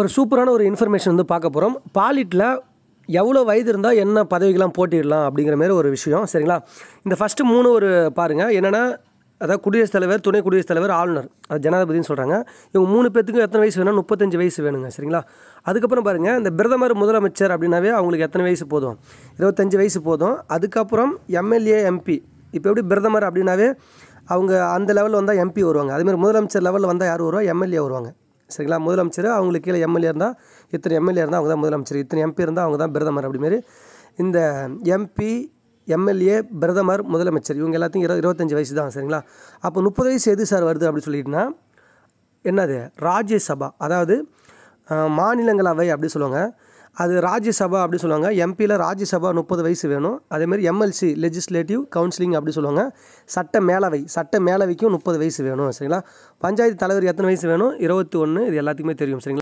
ஒரு சூப்பரான ஒரு இன்ஃபர்மேஷன் வந்து பார்க்க போகிறோம் பாலிட்டில் எவ்வளோ வயது இருந்தால் என்ன பதவிக்கெலாம் போட்டிடலாம் அப்படிங்கிற மாதிரி ஒரு விஷயம் சரிங்களா இந்த ஃபஸ்ட்டு மூணு ஒரு பாருங்கள் என்னென்னா அதாவது குடியரசுத் தலைவர் துணை குடியரசுத் தலைவர் ஆளுநர் அது ஜனாதிபதினு சொல்கிறாங்க இவங்க மூணு பேத்துக்கும் எத்தனை வயசு வேணும் முப்பத்தஞ்சு வயசு வேணுங்க சரிங்களா அதுக்கப்புறம் பாருங்கள் இந்த பிரதமர் முதலமைச்சர் அப்படின்னாவே அவங்களுக்கு எத்தனை வயசு போதும் இருபத்தஞ்சு வயசு போதும் அதுக்கப்புறம் எம்எல்ஏ எம்பி இப்போ எப்படி பிரதமர் அப்படின்னாவே அவங்க அந்த லெவலில் வந்தால் எம்பி வருவாங்க அதுமாதிரி முதலமைச்சர் லெவலில் வந்தால் யார் வருவா எம்எல்ஏ வருவாங்க சரிங்களா முதலமைச்சர் அவங்களுக்கு கீழே எம்எல்ஏ இருந்தால் இத்தனை எம்எல்ஏ இருந்தால் அவங்க தான் முதலமைச்சர் இத்தனை எம்பி இருந்தால் அவங்க தான் பிரதமர் அப்படிமாரி இந்த எம்பி எம்எல்ஏ பிரதமர் முதலமைச்சர் இவங்க எல்லாத்தையும் இரு இருபத்தஞ்சி வயசு தான் சரிங்களா அப்போ முப்பது வயசு எது சார் வருது அப்படின்னு சொல்லிட்டுனா என்னது ராஜ்யசபா அதாவது மாநிலங்களவை அப்படி சொல்லுவாங்க அது ராஜ்யசபா அப்படி சொல்லுவாங்க எம்பியில் ராஜ்யசபா முப்பது வயசு வேணும் அதேமாதிரி எம்எல்சி லெஜிஸ்லேட்டிவ் கவுன்சிலிங் அப்படி சொல்லுவாங்க சட்ட மேலவை சட்ட மேலவைக்கும் முப்பது வயசு வேணும் சரிங்களா பஞ்சாயத்து தலைவர் எத்தனை வயசு வேணும் இருபத்தி ஒன்று இது எல்லாத்துக்குமே தெரியும் சரிங்களா